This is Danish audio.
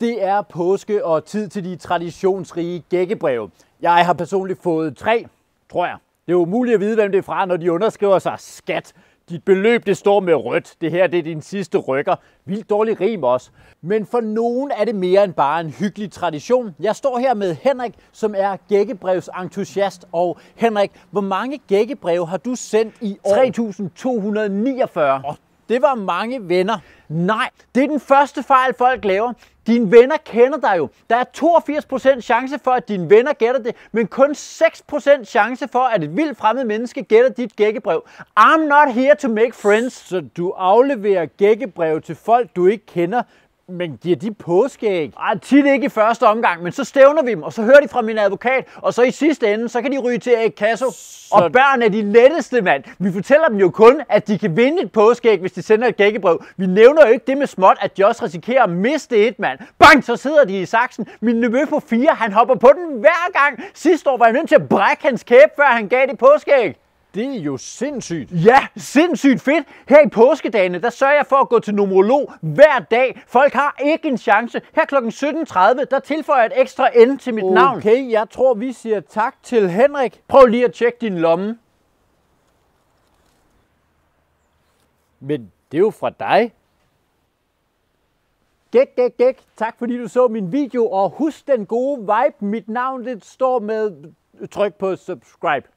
Det er påske og tid til de traditionsrige gækkebreve. Jeg har personligt fået tre, tror jeg. Det er umuligt at vide, hvem det er fra, når de underskriver sig skat. Dit beløb det står med rødt. Det her det er din sidste rykker. Vildt dårlig rim også. Men for nogen er det mere end bare en hyggelig tradition. Jeg står her med Henrik, som er gækkebrevs entusiast. Og Henrik, hvor mange gækkebreve har du sendt i år? 3.249. Oh, det var mange venner. Nej, det er den første fejl, folk laver. Dine venner kender dig jo. Der er 82% chance for, at dine venner gætter det, men kun 6% chance for, at et vildt fremmed menneske gætter dit gækkebrev. I'm not here to make friends. Så du afleverer gækkebrev til folk, du ikke kender men giver de påskæg? Ej, tit ikke i første omgang, men så stævner vi dem, og så hører de fra min advokat, og så i sidste ende, så kan de ryge til Erik Kasso. Og børn er de letteste, mand. Vi fortæller dem jo kun, at de kan vinde et påskæg, hvis de sender et gækkebrev. Vi nævner jo ikke det med småt, at de også risikerer at miste et, mand. Bang, så sidder de i saksen. Min nevø på fire, han hopper på den hver gang. Sidste år var jeg nødt til at brække hans kæb, før han gav det påskæg. Det er jo sindssygt. Ja, sindssygt fedt. Her i påskedagene, der sørger jeg for at gå til numerolog hver dag. Folk har ikke en chance. Her kl. 17.30, der tilføjer jeg et ekstra N til mit okay, navn. Okay, jeg tror, vi siger tak til Henrik. Prøv lige at tjekke din lomme. Men det er jo fra dig. Gæk, gæk, gæk. Tak fordi du så min video, og husk den gode vibe. Mit navn det står med tryk på subscribe.